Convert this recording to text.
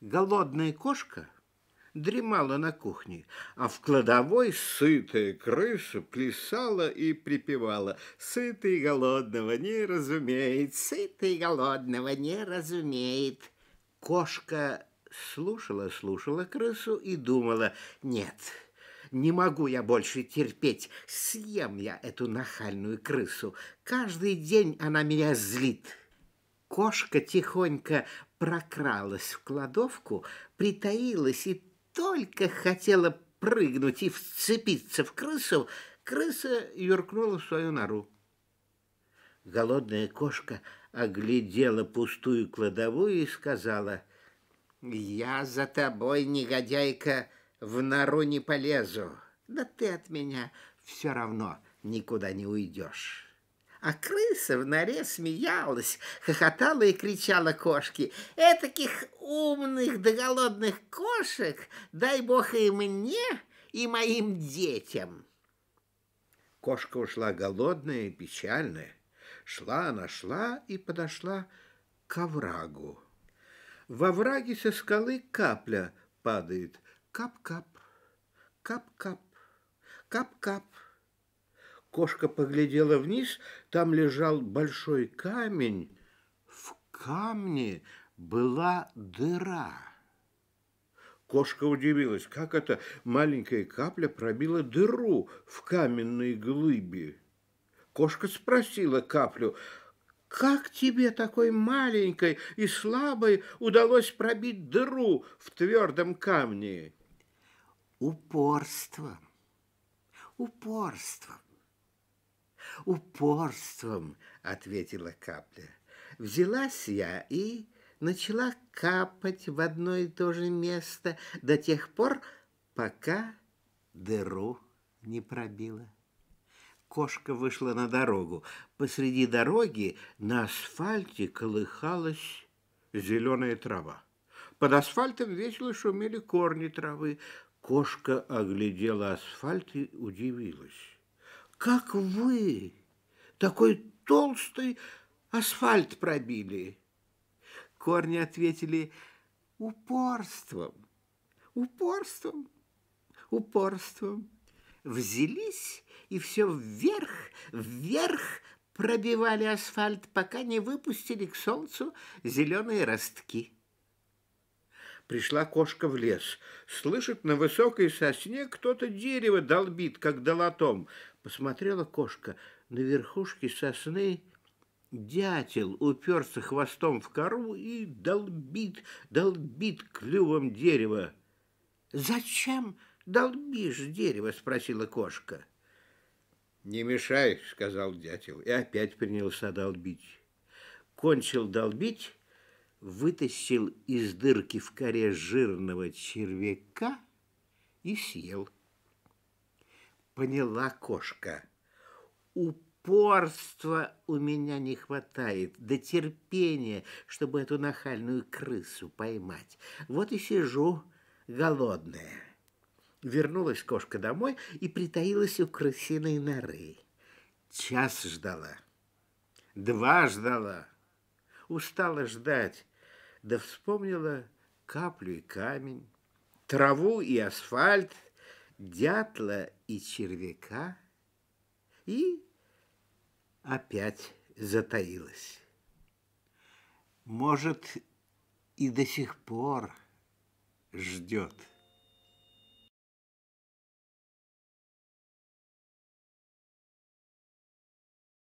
Голодная кошка дремала на кухне, а в кладовой сытая крыса плясала и припевала «Сытый голодного не разумеет, сытый голодного не разумеет». Кошка слушала-слушала крысу и думала «Нет, не могу я больше терпеть, съем я эту нахальную крысу, каждый день она меня злит». Кошка тихонько прокралась в кладовку, притаилась и только хотела прыгнуть и вцепиться в крысу, крыса юркнула в свою нору. Голодная кошка оглядела пустую кладовую и сказала, «Я за тобой, негодяйка, в нору не полезу. Да ты от меня все равно никуда не уйдешь». А крыса в норе смеялась, хохотала и кричала кошке. «Этаких умных да голодных кошек дай бог и мне, и моим детям!» Кошка ушла голодная и печальная. Шла она, шла и подошла к оврагу. Во овраге со скалы капля падает. Кап-кап, кап-кап, кап-кап. Кошка поглядела вниз, там лежал большой камень. В камне была дыра. Кошка удивилась, как эта маленькая капля пробила дыру в каменной глыбе. Кошка спросила каплю, «Как тебе такой маленькой и слабой удалось пробить дыру в твердом камне?» «Упорством, "Упорство, упорством упорством, ответила капля. Взялась я и начала капать в одно и то же место до тех пор, пока дыру не пробила. Кошка вышла на дорогу. Посреди дороги на асфальте колыхалась зеленая трава. Под асфальтом весело шумели корни травы. Кошка оглядела асфальт и удивилась. «Как вы такой толстый, асфальт пробили. Корни ответили упорством, упорством, упорством. Взялись и все вверх, вверх пробивали асфальт, пока не выпустили к солнцу зеленые ростки. Пришла кошка в лес. Слышит, на высокой сосне кто-то дерево долбит, как долотом. Посмотрела кошка — на верхушке сосны дятел уперся хвостом в кору и долбит, долбит клювом дерево. «Зачем долбишь дерево?» — спросила кошка. «Не мешай», — сказал дятел, и опять принялся долбить. Кончил долбить, вытащил из дырки в коре жирного червяка и съел. Поняла кошка упорства у меня не хватает, до да терпения, чтобы эту нахальную крысу поймать. Вот и сижу голодная. Вернулась кошка домой и притаилась у крысиной норы. Час ждала, два ждала, устала ждать, да вспомнила каплю и камень, траву и асфальт, дятла и червяка и опять затаилась. Может, и до сих пор ждет.